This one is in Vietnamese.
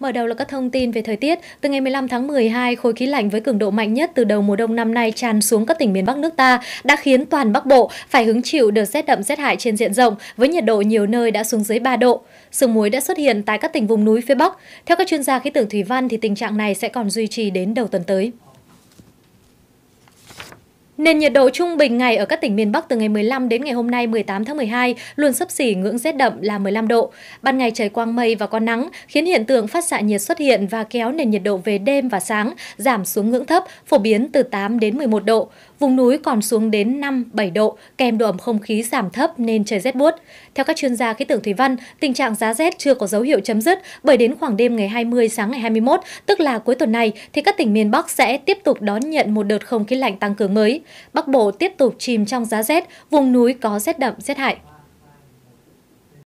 Mở đầu là các thông tin về thời tiết. Từ ngày 15 tháng 12, khối khí lạnh với cường độ mạnh nhất từ đầu mùa đông năm nay tràn xuống các tỉnh miền Bắc nước ta đã khiến toàn Bắc Bộ phải hứng chịu đợt rét đậm rét hại trên diện rộng với nhiệt độ nhiều nơi đã xuống dưới 3 độ. Sương muối đã xuất hiện tại các tỉnh vùng núi phía Bắc. Theo các chuyên gia khí tượng thủy văn thì tình trạng này sẽ còn duy trì đến đầu tuần tới. Nền nhiệt độ trung bình ngày ở các tỉnh miền Bắc từ ngày 15 đến ngày hôm nay 18 tháng 12 luôn sấp xỉ ngưỡng rét đậm là 15 độ. Ban ngày trời quang mây và có nắng khiến hiện tượng phát xạ nhiệt xuất hiện và kéo nền nhiệt độ về đêm và sáng giảm xuống ngưỡng thấp, phổ biến từ 8 đến 11 độ. Vùng núi còn xuống đến 5-7 độ, kèm độ ẩm không khí giảm thấp nên trời rét buốt. Theo các chuyên gia khí tượng thủy văn, tình trạng giá rét chưa có dấu hiệu chấm dứt bởi đến khoảng đêm ngày 20 sáng ngày 21, tức là cuối tuần này thì các tỉnh miền Bắc sẽ tiếp tục đón nhận một đợt không khí lạnh tăng cường mới. Bắc Bộ tiếp tục chìm trong giá rét, vùng núi có rét đậm, rét hại.